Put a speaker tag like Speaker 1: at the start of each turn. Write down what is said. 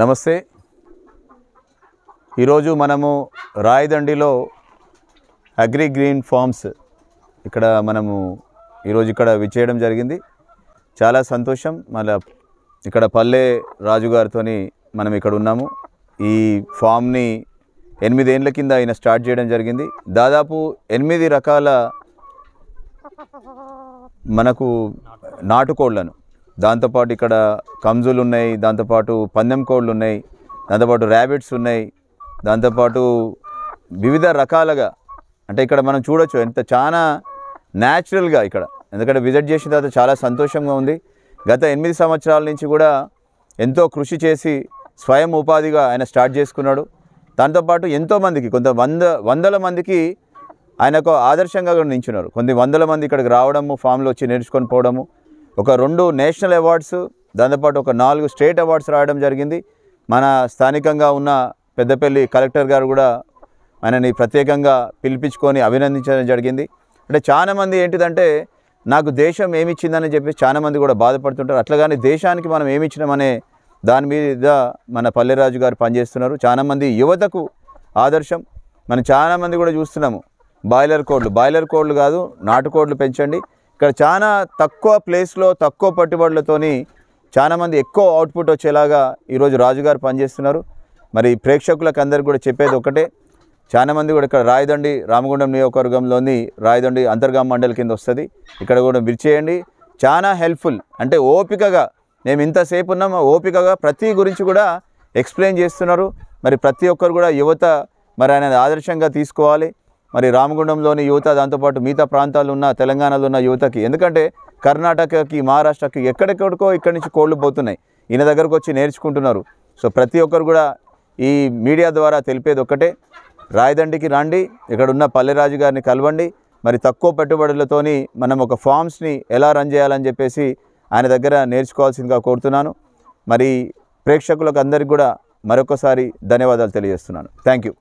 Speaker 1: నమస్తే ఈరోజు మనము రాయదండిలో అగ్రి గ్రీన్ ఫార్మ్స్ ఇక్కడ మనము ఈరోజు ఇక్కడ విచ్చేయడం జరిగింది చాలా సంతోషం మళ్ళీ ఇక్కడ పల్లె రాజుగారితో మనం ఇక్కడ ఉన్నాము ఈ ఫామ్ని ఎనిమిదేండ్ల కింద ఆయన స్టార్ట్ చేయడం జరిగింది దాదాపు ఎనిమిది రకాల మనకు నాటుకోళ్లను దాంతోపాటు ఇక్కడ కంజులు ఉన్నాయి దాంతోపాటు పందెం కోళ్ళు ఉన్నాయి దాంతోపాటు ర్యాబిట్స్ ఉన్నాయి దాంతోపాటు వివిధ రకాలుగా అంటే ఇక్కడ మనం చూడొచ్చు ఎంత చాలా న్యాచురల్గా ఇక్కడ ఎందుకంటే విజిట్ చేసిన తర్వాత చాలా సంతోషంగా ఉంది గత ఎనిమిది సంవత్సరాల నుంచి కూడా ఎంతో కృషి చేసి స్వయం ఉపాధిగా ఆయన స్టార్ట్ చేసుకున్నాడు దాంతోపాటు ఎంతోమందికి కొంత వంద వందల మందికి ఆయనకు ఆదర్శంగా నించున్నారు కొన్ని వందల మంది ఇక్కడికి రావడము ఫామ్లో వచ్చి నేర్చుకొని పోవడము ఒక రెండు నేషనల్ అవార్డ్స్ దాంతోపాటు ఒక నాలుగు స్టేట్ అవార్డ్స్ రావడం జరిగింది మన స్థానికంగా ఉన్న పెద్దపల్లి కలెక్టర్ గారు కూడా ఆయనని ప్రత్యేకంగా పిలిపించుకొని అభినందించడం జరిగింది అంటే చాలామంది ఏంటిదంటే నాకు దేశం ఏమిచ్చిందని చెప్పి చాలామంది కూడా బాధపడుతుంటారు కానీ దేశానికి మనం ఏమిచ్చినామనే దాని మీద మన పల్లెరాజు గారు పనిచేస్తున్నారు చాలామంది యువతకు ఆదర్శం మనం చాలామంది కూడా చూస్తున్నాము బాయిలర్ కోడ్లు బాయిలర్ కోడ్లు కాదు నాటుకోడ్లు పెంచండి ఇక్కడ చాలా తక్కువ ప్లేస్లో తక్కువ పట్టుబడులతోని చాలామంది ఎక్కువ అవుట్పుట్ వచ్చేలాగా ఈరోజు రాజుగారు పనిచేస్తున్నారు మరి ప్రేక్షకులకు అందరికీ కూడా చెప్పేది ఒకటే చాలామంది కూడా ఇక్కడ రాయదండి రామగుండం నియోజకవర్గంలోని రాయదండి అంతర్గామ మండలి కింద వస్తుంది ఇక్కడ కూడా విరిచేయండి చాలా హెల్ప్ఫుల్ అంటే ఓపికగా మేము ఇంతసేపు ఉన్నాం ఓపికగా ప్రతి గురించి కూడా ఎక్స్ప్లెయిన్ చేస్తున్నారు మరి ప్రతి ఒక్కరు కూడా యువత మరి ఆయన ఆదర్శంగా తీసుకోవాలి మరి రామగుండంలోని యువత దాంతోపాటు మిగతా ప్రాంతాలు ఉన్న తెలంగాణలో ఉన్న యువతకి ఎందుకంటే కర్ణాటకకి మహారాష్ట్రకి ఎక్కడెక్కడికో ఇక్కడి నుంచి కోళ్ళు పోతున్నాయి ఈయన దగ్గరకు వచ్చి నేర్చుకుంటున్నారు సో ప్రతి ఒక్కరు కూడా ఈ మీడియా ద్వారా తెలిపేది ఒక్కటే రాయదండికి రండి ఇక్కడ ఉన్న పల్లెరాజు గారిని కలవండి మరి తక్కువ పెట్టుబడులతోని మనం ఒక ఫామ్స్ని ఎలా రన్ చేయాలని చెప్పేసి ఆయన దగ్గర నేర్చుకోవాల్సిందిగా కోరుతున్నాను మరి ప్రేక్షకులకు అందరికీ కూడా మరొకసారి ధన్యవాదాలు తెలియజేస్తున్నాను థ్యాంక్ యూ